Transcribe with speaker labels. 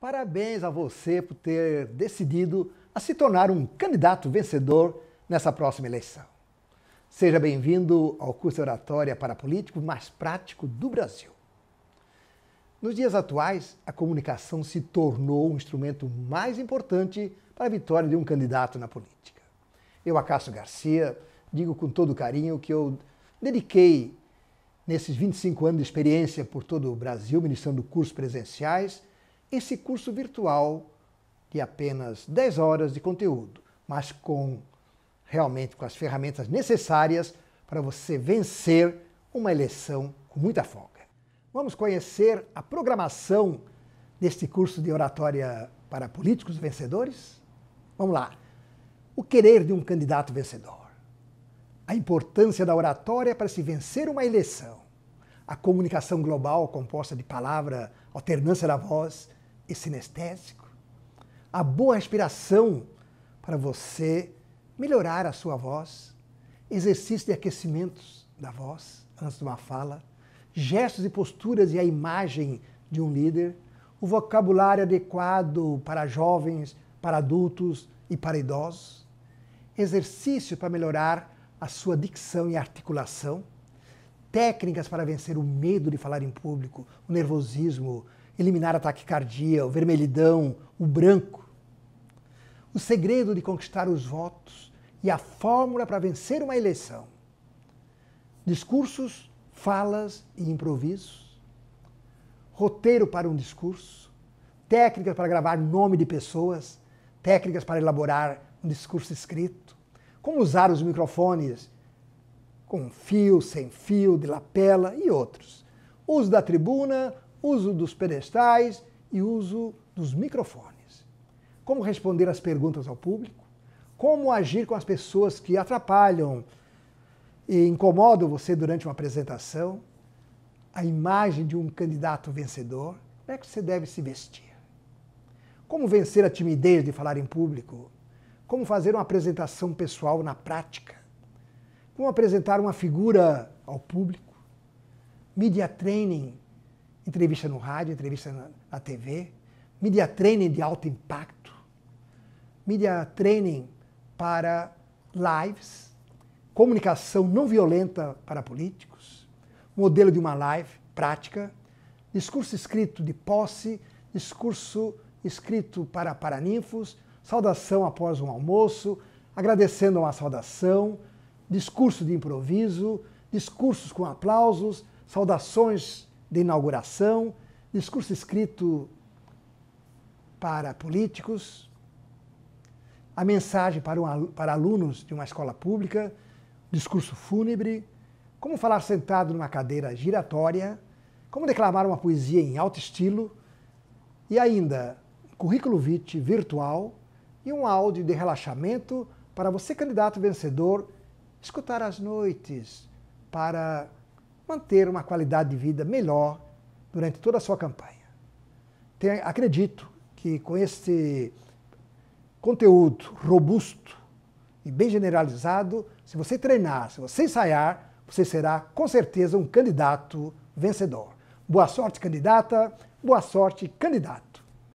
Speaker 1: Parabéns a você por ter decidido a se tornar um candidato vencedor nessa próxima eleição. Seja bem-vindo ao curso de Oratória para Político mais prático do Brasil. Nos dias atuais, a comunicação se tornou o um instrumento mais importante para a vitória de um candidato na política. Eu, Acácio Garcia, digo com todo carinho que eu dediquei, nesses 25 anos de experiência por todo o Brasil, ministrando cursos presenciais esse curso virtual de apenas 10 horas de conteúdo, mas com realmente com as ferramentas necessárias para você vencer uma eleição com muita folga. Vamos conhecer a programação deste curso de oratória para políticos vencedores? Vamos lá. O querer de um candidato vencedor. A importância da oratória para se vencer uma eleição. A comunicação global composta de palavra, alternância da voz, e sinestésico, a boa respiração para você melhorar a sua voz, exercício de aquecimentos da voz antes de uma fala, gestos e posturas e a imagem de um líder, o vocabulário adequado para jovens, para adultos e para idosos, exercício para melhorar a sua dicção e articulação, técnicas para vencer o medo de falar em público, o nervosismo, eliminar a taquicardia, o vermelhidão, o branco. O segredo de conquistar os votos e a fórmula para vencer uma eleição. Discursos, falas e improvisos. Roteiro para um discurso. Técnicas para gravar nome de pessoas. Técnicas para elaborar um discurso escrito. Como usar os microfones com fio, sem fio, de lapela e outros. Uso da tribuna, uso dos pedestais e uso dos microfones. Como responder às perguntas ao público? Como agir com as pessoas que atrapalham e incomodam você durante uma apresentação? A imagem de um candidato vencedor? Como é que você deve se vestir? Como vencer a timidez de falar em público? Como fazer uma apresentação pessoal na prática? Como apresentar uma figura ao público? Media training entrevista no rádio, entrevista na, na TV, media training de alto impacto, media training para lives, comunicação não violenta para políticos, modelo de uma live prática, discurso escrito de posse, discurso escrito para paraninfos, saudação após um almoço, agradecendo uma saudação, discurso de improviso, discursos com aplausos, saudações de inauguração, discurso escrito para políticos, a mensagem para, um, para alunos de uma escola pública, discurso fúnebre, como falar sentado numa cadeira giratória, como declamar uma poesia em alto estilo e ainda currículo vitae virtual e um áudio de relaxamento para você, candidato vencedor, escutar às noites para manter uma qualidade de vida melhor durante toda a sua campanha. Tem, acredito que com esse conteúdo robusto e bem generalizado, se você treinar, se você ensaiar, você será com certeza um candidato vencedor. Boa sorte, candidata. Boa sorte, candidato.